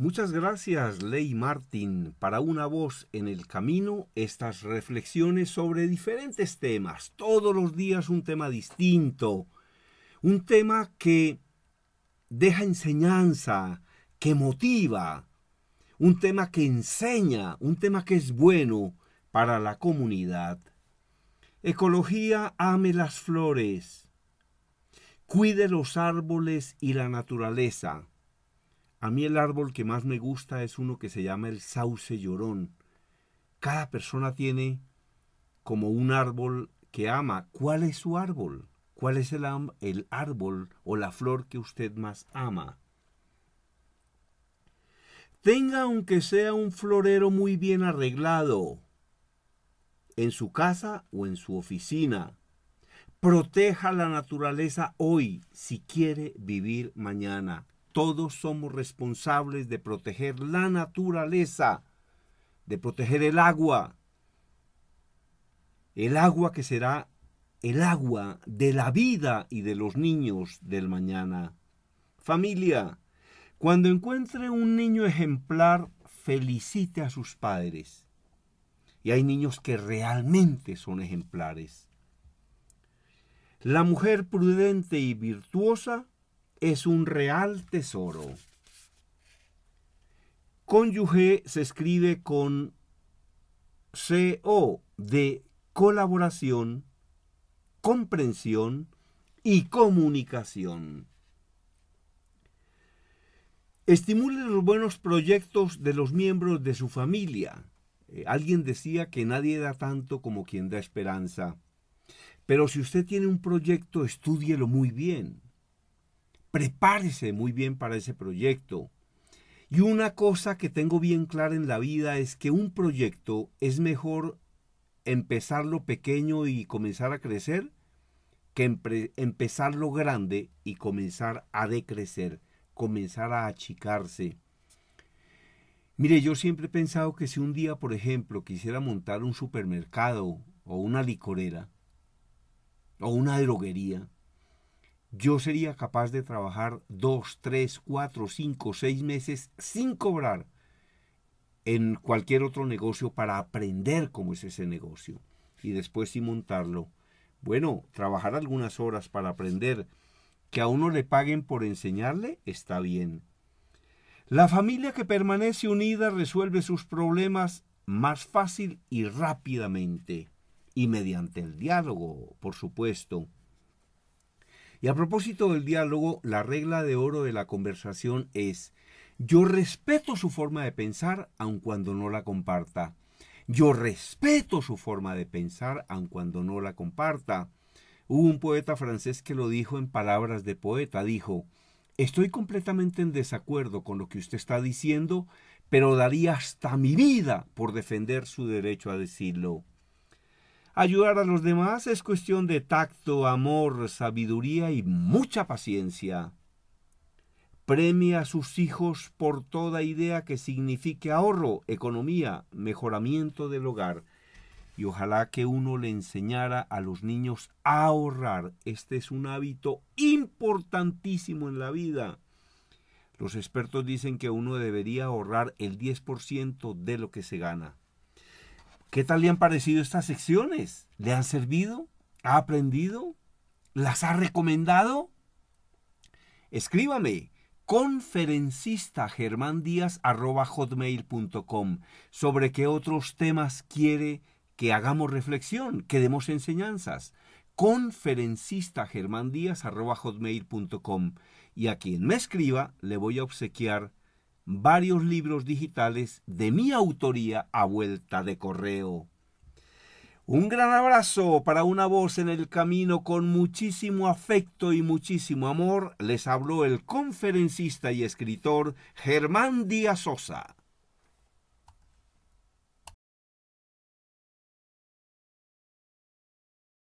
Muchas gracias, Ley Martin, para una voz en el camino, estas reflexiones sobre diferentes temas, todos los días un tema distinto, un tema que deja enseñanza, que motiva, un tema que enseña, un tema que es bueno para la comunidad. Ecología ame las flores, cuide los árboles y la naturaleza a mí el árbol que más me gusta es uno que se llama el sauce llorón. Cada persona tiene como un árbol que ama. ¿Cuál es su árbol? ¿Cuál es el, el árbol o la flor que usted más ama? Tenga aunque sea un florero muy bien arreglado en su casa o en su oficina. Proteja la naturaleza hoy si quiere vivir mañana. Todos somos responsables de proteger la naturaleza, de proteger el agua. El agua que será el agua de la vida y de los niños del mañana. Familia, cuando encuentre un niño ejemplar, felicite a sus padres. Y hay niños que realmente son ejemplares. La mujer prudente y virtuosa es un real tesoro. Cónyuge se escribe con CO de colaboración, comprensión y comunicación. Estimule los buenos proyectos de los miembros de su familia. Eh, alguien decía que nadie da tanto como quien da esperanza. Pero si usted tiene un proyecto, estúdielo muy bien. Prepárese muy bien para ese proyecto. Y una cosa que tengo bien clara en la vida es que un proyecto es mejor empezarlo pequeño y comenzar a crecer que empezar empezarlo grande y comenzar a decrecer, comenzar a achicarse. Mire, yo siempre he pensado que si un día, por ejemplo, quisiera montar un supermercado o una licorera o una droguería, yo sería capaz de trabajar dos, tres, cuatro, cinco, seis meses sin cobrar en cualquier otro negocio para aprender cómo es ese negocio y después sin montarlo. Bueno, trabajar algunas horas para aprender, que a uno le paguen por enseñarle, está bien. La familia que permanece unida resuelve sus problemas más fácil y rápidamente, y mediante el diálogo, por supuesto. Y a propósito del diálogo, la regla de oro de la conversación es, yo respeto su forma de pensar aun cuando no la comparta. Yo respeto su forma de pensar aun cuando no la comparta. Hubo un poeta francés que lo dijo en palabras de poeta, dijo, estoy completamente en desacuerdo con lo que usted está diciendo, pero daría hasta mi vida por defender su derecho a decirlo. Ayudar a los demás es cuestión de tacto, amor, sabiduría y mucha paciencia. Premia a sus hijos por toda idea que signifique ahorro, economía, mejoramiento del hogar. Y ojalá que uno le enseñara a los niños a ahorrar. Este es un hábito importantísimo en la vida. Los expertos dicen que uno debería ahorrar el 10% de lo que se gana. ¿Qué tal le han parecido estas secciones? ¿Le han servido? ¿Ha aprendido? ¿Las ha recomendado? Escríbame conferencista hotmail.com sobre qué otros temas quiere que hagamos reflexión, que demos enseñanzas. Conferencista hotmail.com y a quien me escriba le voy a obsequiar varios libros digitales de mi autoría a vuelta de correo. Un gran abrazo para una voz en el camino con muchísimo afecto y muchísimo amor. Les habló el conferencista y escritor Germán Díaz Sosa.